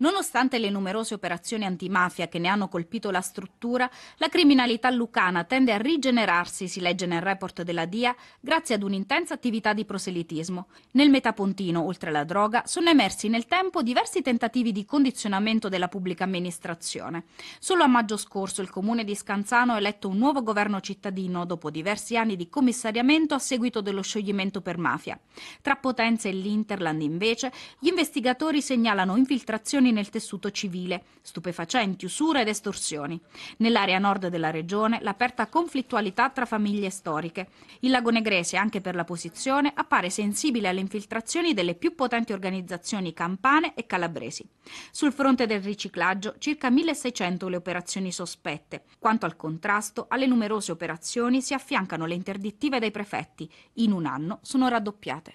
Nonostante le numerose operazioni antimafia che ne hanno colpito la struttura, la criminalità lucana tende a rigenerarsi, si legge nel report della DIA, grazie ad un'intensa attività di proselitismo. Nel metapontino, oltre alla droga, sono emersi nel tempo diversi tentativi di condizionamento della pubblica amministrazione. Solo a maggio scorso il comune di Scanzano ha eletto un nuovo governo cittadino dopo diversi anni di commissariamento a seguito dello scioglimento per mafia. Tra Potenza e l'Interland, invece, gli investigatori segnalano infiltrazioni lesioni nel tessuto civile, stupefacenti, usure ed estorsioni. Nell'area nord della regione l'aperta conflittualità tra famiglie storiche. Il lago Negrese, anche per la posizione, appare sensibile alle infiltrazioni delle più potenti organizzazioni campane e calabresi. Sul fronte del riciclaggio, circa 1600 le operazioni sospette. Quanto al contrasto, alle numerose operazioni si affiancano le interdittive dai prefetti. In un anno sono raddoppiate.